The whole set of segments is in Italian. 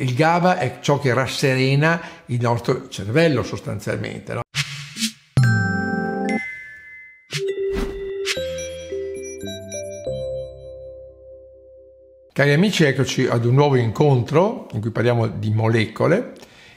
Il GABA è ciò che rasserena il nostro cervello sostanzialmente. No? Cari amici, eccoci ad un nuovo incontro in cui parliamo di molecole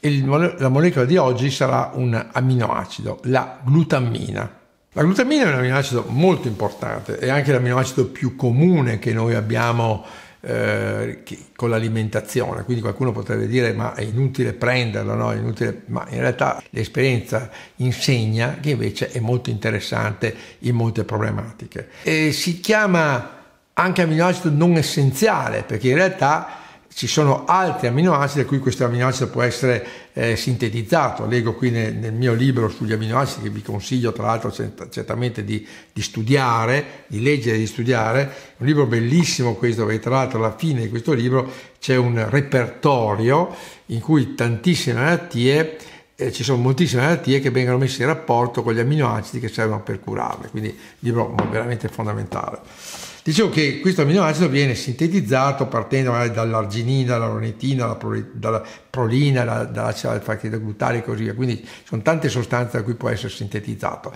e la molecola di oggi sarà un aminoacido, la glutammina. La glutammina è un aminoacido molto importante, è anche l'aminoacido più comune che noi abbiamo eh, che, con l'alimentazione. Quindi qualcuno potrebbe dire ma è inutile prenderlo, no? inutile... ma in realtà l'esperienza insegna che invece è molto interessante in molte problematiche. E si chiama anche aminoacido non essenziale perché in realtà ci sono altri aminoacidi a cui questo aminoacido può essere eh, sintetizzato. Leggo qui nel, nel, mio libro sugli aminoacidi che vi consiglio tra l'altro certamente di, di studiare, di leggere e di studiare. Un libro bellissimo questo perché tra l'altro alla fine di questo libro c'è un repertorio in cui tantissime malattie eh, ci sono moltissime malattie che vengono messe in rapporto con gli aminoacidi che servono per curarle, quindi un libro veramente fondamentale. Dicevo che questo aminoacido viene sintetizzato partendo magari dall'arginina, dall'ornitina, dalla, pro, dalla prolina, dall'acido alfa-chetoglutare e così via. Quindi sono tante sostanze da cui può essere sintetizzato.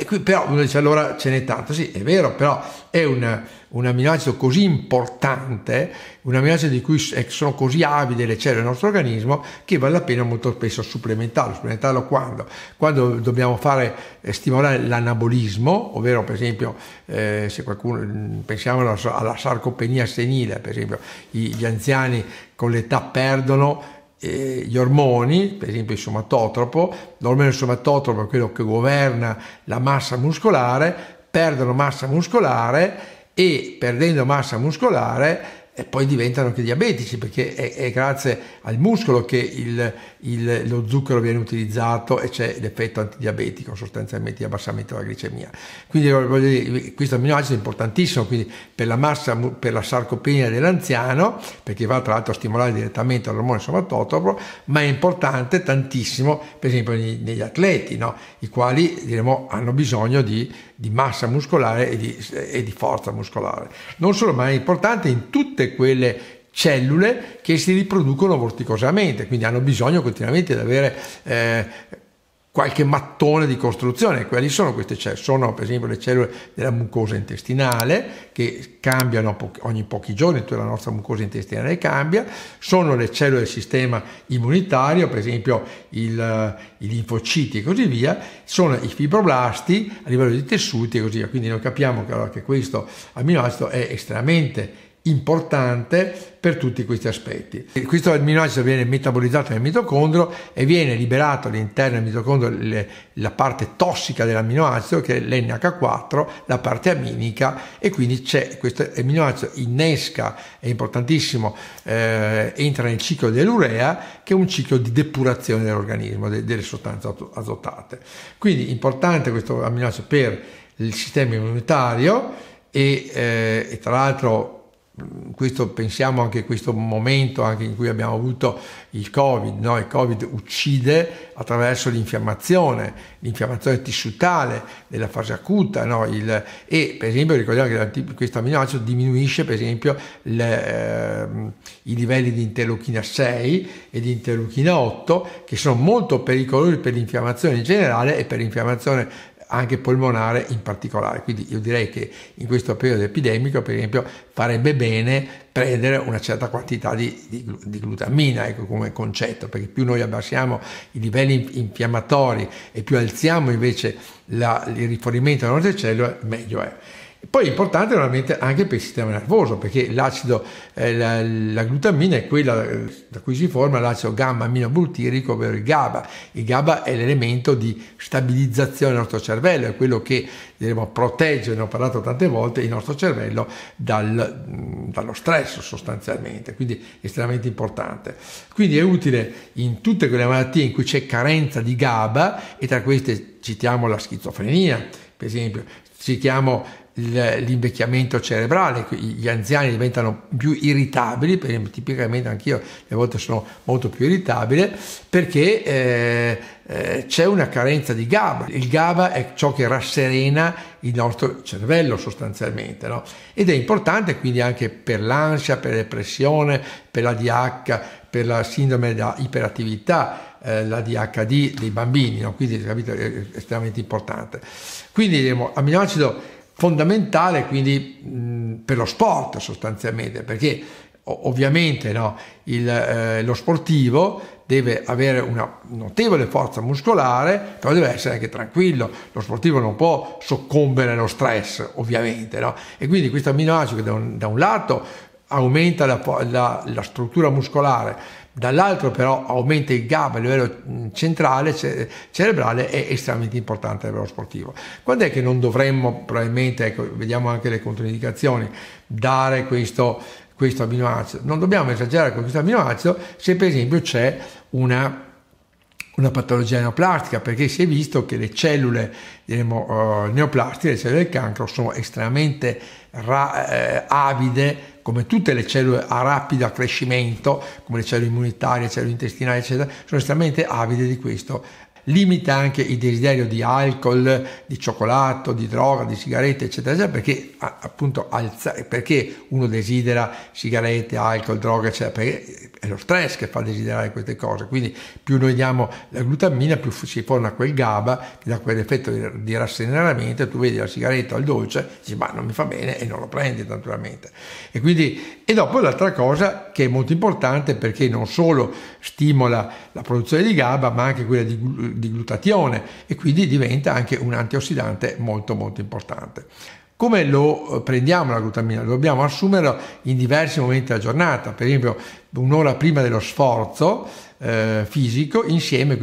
E qui però uno dice allora ce n'è tanto, sì è vero, però è un, un aminoacido così importante, un aminoacido di cui eh, sono così avide le cellule del nostro organismo che vale la pena molto spesso supplementarlo. Supplementarlo quando? Quando dobbiamo fare, eh, stimolare l'anabolismo, ovvero per esempio eh, se qualcuno, mm, pensiamo alla, alla sarcopenia senile, per esempio gli anziani con l'età perdono gli ormoni, per esempio il somatotropo, l'ormone somatotropo è quello che governa la massa muscolare, perdono massa muscolare e perdendo massa muscolare e poi diventano anche diabetici perché è, è grazie al muscolo che il, il, lo zucchero viene utilizzato e c'è l'effetto antidiabetico sostanzialmente di abbassamento della glicemia. Quindi dire, questo amminoacido è importantissimo per la massa, per la sarcopenia dell'anziano perché va tra l'altro a stimolare direttamente l'ormone somatotropo, ma è importante tantissimo per esempio negli, negli atleti, no? i quali diremo, hanno bisogno di, di massa muscolare e di, e di forza muscolare. Non solo, ma è importante in tutte quelle cellule che si riproducono vorticosamente, quindi hanno bisogno continuamente di avere eh, qualche mattone di costruzione. Quali sono queste cellule? Sono per esempio le cellule della mucosa intestinale che cambiano ogni pochi giorni, tutta la nostra mucosa intestinale cambia, sono le cellule del sistema immunitario, per esempio il, i linfociti e così via, sono i fibroblasti a livello di tessuti e così via. Quindi noi capiamo che, allora, che questo amminoacido è estremamente importante per tutti questi aspetti. Questo amminoacido viene metabolizzato nel mitocondrio e viene liberato all'interno del mitocondrio le, la parte tossica dell'amminoacido che è l'NH4, la parte aminika e quindi c'è questo amminoacido innesca, è importantissimo, eh, entra nel ciclo dell'urea che è un ciclo di depurazione dell'organismo, de, delle sostanze azotate. Quindi importante questo amminoacido per il sistema immunitario e, eh, e tra l'altro questo, pensiamo anche a questo momento anche in cui abbiamo avuto il Covid, no? il Covid uccide attraverso l'infiammazione, l'infiammazione tissutale della fase acuta no? il, e per esempio ricordiamo che questo aminoacido diminuisce per esempio le, ehm, i livelli di interleuchina 6 e di interleuchina 8 che sono molto pericolosi per l'infiammazione in generale e per l'infiammazione anche polmonare in particolare. Quindi io direi che in questo periodo epidemico, per esempio, farebbe bene prendere una certa quantità di, di, di glutamina ecco, come concetto, perché più noi abbassiamo i livelli infiammatori e più alziamo invece la, il rifornimento delle nostre cellule, meglio è. Poi è importante veramente anche per il sistema nervoso, perché l'acido, eh, la, la, glutammina è quella eh, da cui si forma l'acido gamma aminoglutirico, ovvero il GABA. Il GABA è l'elemento di stabilizzazione del nostro cervello, è quello che diremo, protegge, ne ho parlato tante volte, il nostro cervello dal, dallo stress sostanzialmente, quindi estremamente importante. Quindi è utile in tutte quelle malattie in cui c'è carenza di GABA e tra queste citiamo la schizofrenia, per esempio, citiamo l'invecchiamento cerebrale, gli anziani diventano più irritabili, tipicamente anch'io a volte sono molto più irritabile, perché eh, eh, c'è una carenza di GABA. Il GABA è ciò che rasserena il nostro cervello sostanzialmente no? ed è importante quindi anche per l'ansia, per la depressione, per la DH, per la sindrome da iperattività, eh, la DHD dei bambini, no? quindi capito, è estremamente importante. Quindi l'amminoacido fondamentale quindi mh, per lo sport sostanzialmente, perché ovviamente no, il, eh, lo sportivo deve avere una notevole forza muscolare, però deve essere anche tranquillo, lo sportivo non può soccombere allo stress ovviamente, no? e quindi questo amminoacido da da un lato aumenta la, la, la struttura muscolare, dall'altro però aumenta il gap a livello mm, centrale, ce, cerebrale, è estremamente importante a livello sportivo. Quando è che non dovremmo, probabilmente, ecco, vediamo anche le controindicazioni, dare questo, questo amminoacido? Non dobbiamo esagerare con questo aminoacido se per esempio c'è una una patologia neoplastica perché si è visto che le cellule diremo, uh, eh, neoplastiche, le cellule del cancro sono estremamente ra- eh, avide come tutte le cellule a rapido accrescimento, come le cellule immunitarie, le cellule intestinali, eccetera, sono estremamente avide di questo limita anche il desiderio di alcol, di cioccolato, di droga, di sigarette, eccetera, eccetera, perché appunto alza, perché uno desidera sigarette, alcol, droga, eccetera, perché è lo stress che fa desiderare queste cose. Quindi più noi diamo la glutammina, più si forma quel GABA che dà quell'effetto di, di rassegnamento, tu vedi la sigaretta o il dolce, dici ma non mi fa bene e non lo prendi naturalmente. E, quindi, e dopo l'altra cosa che è molto importante perché non solo stimola la produzione di GABA ma anche quella di di glutatione e quindi diventa anche un antiossidante molto molto importante. Come lo eh, prendiamo la glutamina? Lo dobbiamo assumere in diversi momenti della giornata, per esempio un'ora prima dello sforzo eh, fisico insieme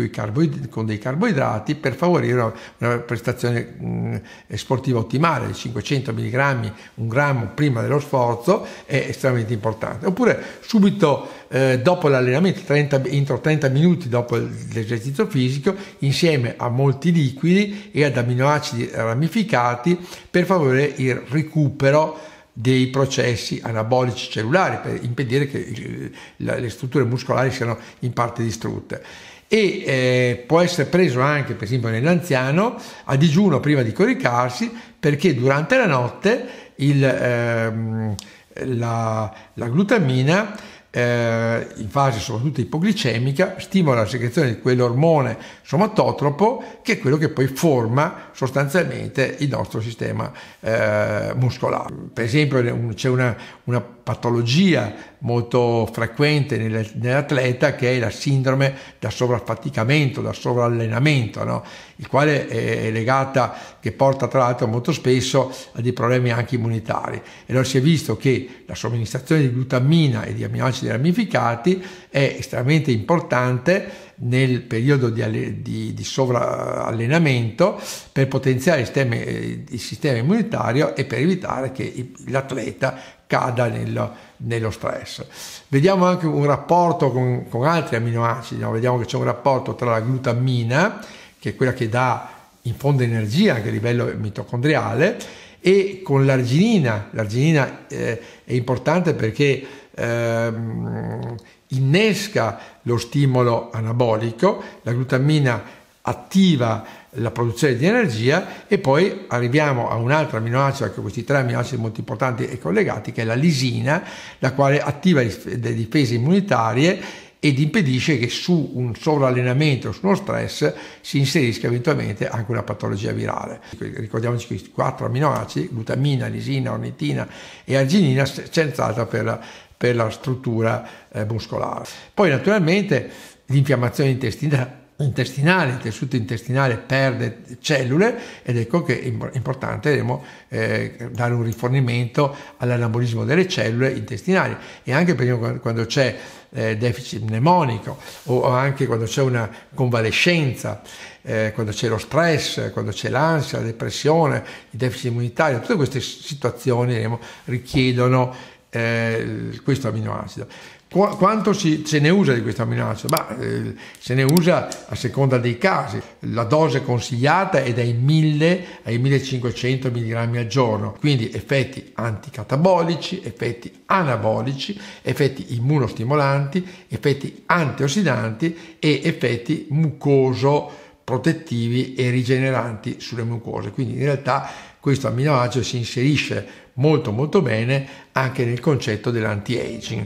con, dei carboidrati per favorire una, una prestazione mh, mm, sportiva ottimale. 500 mg, un grammo prima dello sforzo è estremamente importante. Oppure subito eh, dopo l'allenamento, 30, entro 30 minuti dopo l'esercizio fisico, insieme a molti liquidi e ad aminoacidi ramificati per favorire il recupero dei processi anabolici cellulari per impedire che le strutture muscolari siano in parte distrutte e eh, può essere preso anche per esempio nell'anziano a digiuno prima di coricarsi perché durante la notte il, eh, la, la glutamina eh, in fase soprattutto ipoglicemica, stimola la secrezione di quell'ormone somatotropo che è quello che poi forma sostanzialmente il nostro sistema eh, muscolare. Per esempio c'è una, una, patologia molto frequente nell'atleta che è la sindrome da sovraffaticamento, da sovrallenamento, no? il quale è, è legata, che porta tra l'altro molto spesso a dei problemi anche immunitari. E allora si è visto che la somministrazione di glutammina e di aminoacidi acidi ramificati è estremamente importante nel periodo di, di, di sovraallenamento per potenziare il sistema, eh, il sistema, immunitario e per evitare che l'atleta cada nel, nello stress. Vediamo anche un rapporto con, con altri aminoacidi, no? vediamo che c'è un rapporto tra la glutammina, che è quella che dà in fondo energia anche a livello mitocondriale, e con l'arginina. L'arginina eh, è importante perché ehm, innesca lo stimolo anabolico, la glutammina attiva la produzione di energia e poi arriviamo a un altro aminoacido, che questi tre aminoacidi molto importanti e collegati, che è la lisina, la quale attiva le difese immunitarie ed impedisce che su un sovrallenamento, su uno stress, si inserisca eventualmente anche una patologia virale. Ricordiamoci che questi quattro aminoacidi, glutamina, lisina, ornitina e arginina, senz'altro per per la struttura eh, muscolare. Poi naturalmente l'infiammazione intestinale intestinale, il tessuto intestinale perde cellule ed ecco che è importante vedremo, eh, dare un rifornimento all'anabolismo delle cellule intestinali e anche per esempio quando c'è eh, deficit mnemonico o anche quando c'è una convalescenza, eh, quando c'è lo stress, quando c'è l'ansia, la depressione, il deficit immunitario, tutte queste situazioni vedremo, richiedono eh, questo aminoacido. Qu- quanto si, se ne usa di questo aminoacido? Ma eh, se ne usa a seconda dei casi. La dose consigliata è dai 1000 ai 1500 mg al giorno, quindi effetti anticatabolici, effetti anabolici, effetti immunostimolanti, effetti antiossidanti e effetti mucoso protettivi e rigeneranti sulle mucose. Quindi in realtà questo amminoacido si inserisce molto molto bene anche nel concetto dell'anti-aging.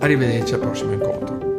Arrivederci al prossimo incontro.